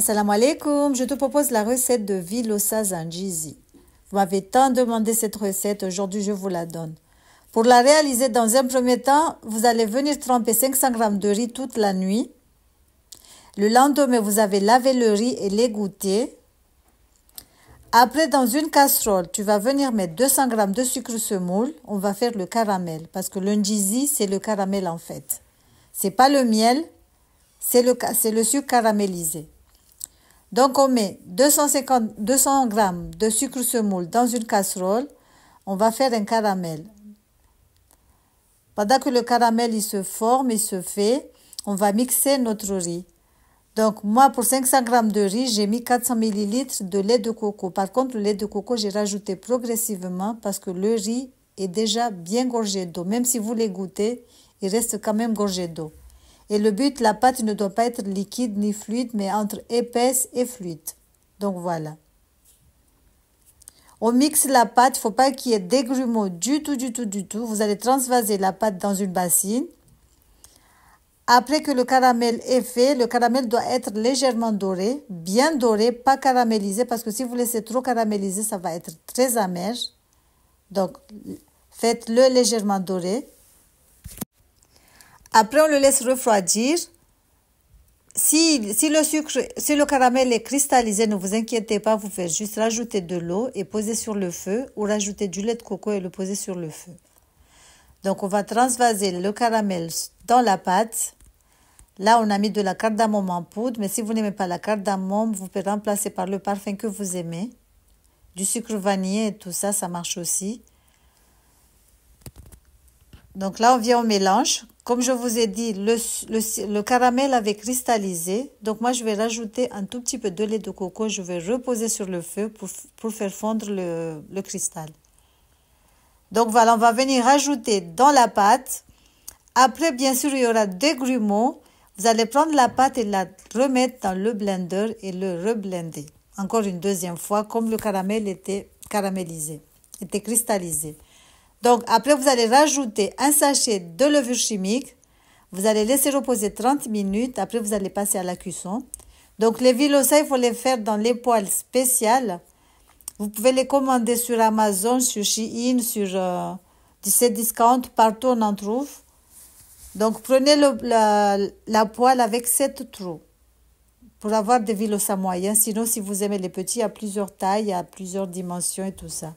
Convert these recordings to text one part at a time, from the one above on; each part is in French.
Assalamu alaikum, je te propose la recette de Vilosa Zanjizi. Vous m'avez tant demandé cette recette, aujourd'hui je vous la donne. Pour la réaliser dans un premier temps, vous allez venir tremper 500 g de riz toute la nuit. Le lendemain, vous avez lavé le riz et l'égoutté. Après, dans une casserole, tu vas venir mettre 200 g de sucre semoule. On va faire le caramel parce que Njizi, c'est le caramel en fait. C'est pas le miel, c'est le, le sucre caramélisé. Donc on met 250, 200 g de sucre semoule dans une casserole. On va faire un caramel. Pendant que le caramel il se forme, il se fait, on va mixer notre riz. Donc moi pour 500 g de riz, j'ai mis 400 ml de lait de coco. Par contre, le lait de coco, j'ai rajouté progressivement parce que le riz est déjà bien gorgé d'eau. Même si vous les goûtez, il reste quand même gorgé d'eau. Et le but, la pâte ne doit pas être liquide ni fluide, mais entre épaisse et fluide. Donc voilà. On mixe la pâte, il faut pas qu'il y ait des grumeaux du tout, du tout, du tout. Vous allez transvaser la pâte dans une bassine. Après que le caramel est fait, le caramel doit être légèrement doré, bien doré, pas caramélisé, parce que si vous laissez trop caraméliser, ça va être très amer. Donc, faites-le légèrement doré. Après, on le laisse refroidir. Si, le sucre, si le caramel est cristallisé, ne vous inquiétez pas, vous faites juste rajouter de l'eau et poser sur le feu ou rajouter du lait de coco et le poser sur le feu. Donc, on va transvaser le caramel dans la pâte. Là, on a mis de la cardamome en poudre, mais si vous n'aimez pas la cardamome, vous pouvez remplacer par le parfum que vous aimez. Du sucre vanillé et tout ça, ça marche aussi. Donc là, on vient au mélange. Comme je vous ai dit, le, caramel avait cristallisé. Donc moi, je vais rajouter un tout petit peu de lait de coco. Je vais reposer sur le feu pour, faire fondre le, cristal. Donc voilà, on va venir rajouter dans la pâte. Après, bien sûr, il y aura des grumeaux. Vous allez prendre la pâte et la remettre dans le blender et le reblender. Encore une deuxième fois, comme le caramel était caramélisé, était cristallisé. Donc après, vous allez rajouter un sachet de levure chimique. Vous allez laisser reposer 30 minutes. Après, vous allez passer à la cuisson. Donc les vilosas, il faut les faire dans les poêles spéciales. Vous pouvez les commander sur Amazon, sur Shein, sur 17 euh, Discount. Partout, on en trouve. Donc prenez la, poêle avec 7 trous pour avoir des à moyens. Sinon, si vous aimez les petits, à plusieurs tailles, à plusieurs dimensions et tout ça.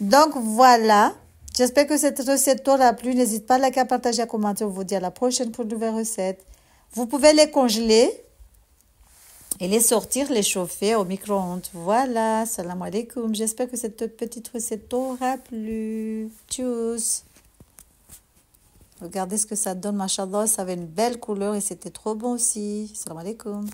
Donc voilà. J'espère que cette recette t'aura plu. N'hésite pas à liker, partager, à commenter. On vous dit à la prochaine pour de nouvelles recettes. Vous pouvez les congeler et les sortir, les chauffer au micro-ondes. Voilà. Salam alaikum. J'espère que cette petite recette t'aura plu. Tchuss. Regardez ce que ça donne, machallah, ça avait une belle couleur et c'était trop bon aussi. Salam alaikum.